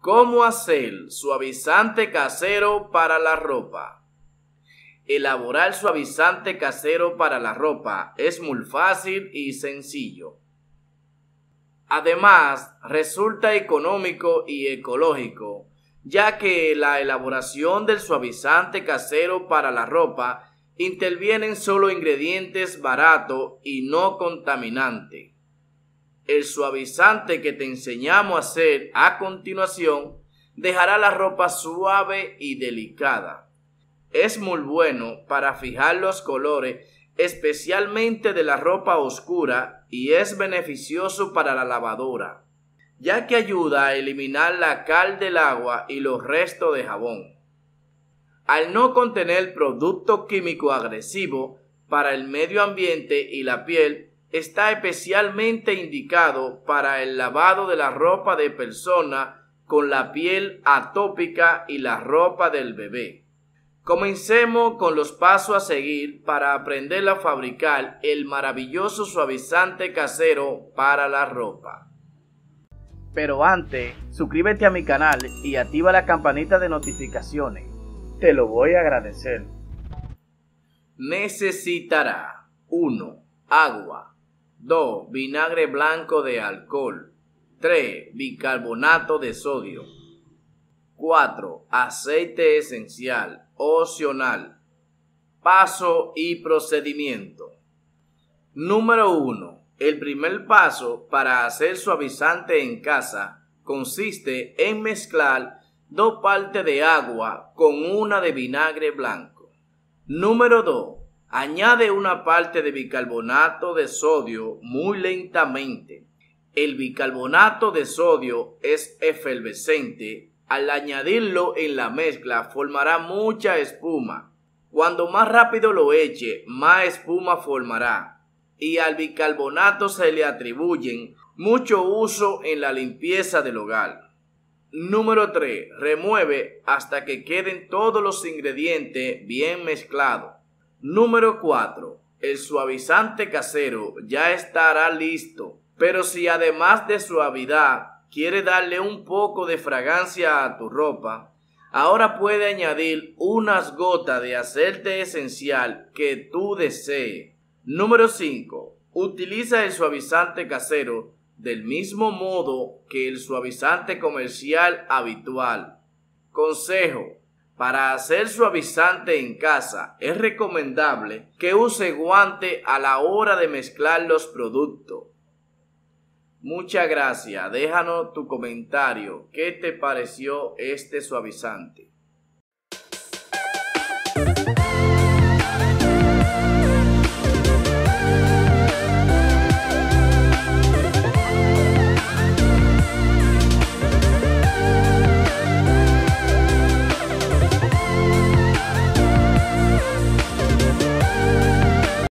¿Cómo hacer suavizante casero para la ropa? Elaborar suavizante casero para la ropa es muy fácil y sencillo. Además, resulta económico y ecológico, ya que la elaboración del suavizante casero para la ropa intervienen solo ingredientes baratos y no contaminantes el suavizante que te enseñamos a hacer a continuación dejará la ropa suave y delicada. Es muy bueno para fijar los colores especialmente de la ropa oscura y es beneficioso para la lavadora, ya que ayuda a eliminar la cal del agua y los restos de jabón. Al no contener producto químico agresivo para el medio ambiente y la piel, está especialmente indicado para el lavado de la ropa de persona con la piel atópica y la ropa del bebé. Comencemos con los pasos a seguir para aprender a fabricar el maravilloso suavizante casero para la ropa. Pero antes, suscríbete a mi canal y activa la campanita de notificaciones. Te lo voy a agradecer. Necesitará 1. Agua 2. Vinagre blanco de alcohol. 3. Bicarbonato de sodio. 4. Aceite esencial, opcional. Paso y procedimiento. Número 1. El primer paso para hacer suavizante en casa consiste en mezclar dos partes de agua con una de vinagre blanco. Número 2. Añade una parte de bicarbonato de sodio muy lentamente. El bicarbonato de sodio es efervescente. Al añadirlo en la mezcla formará mucha espuma. Cuando más rápido lo eche, más espuma formará. Y al bicarbonato se le atribuyen mucho uso en la limpieza del hogar. Número 3. Remueve hasta que queden todos los ingredientes bien mezclados. Número 4. El suavizante casero ya estará listo, pero si además de suavidad quiere darle un poco de fragancia a tu ropa, ahora puede añadir unas gotas de aceite esencial que tú desees. Número 5. Utiliza el suavizante casero del mismo modo que el suavizante comercial habitual. Consejo. Para hacer suavizante en casa es recomendable que use guante a la hora de mezclar los productos. Muchas gracias, déjanos tu comentario, ¿qué te pareció este suavizante?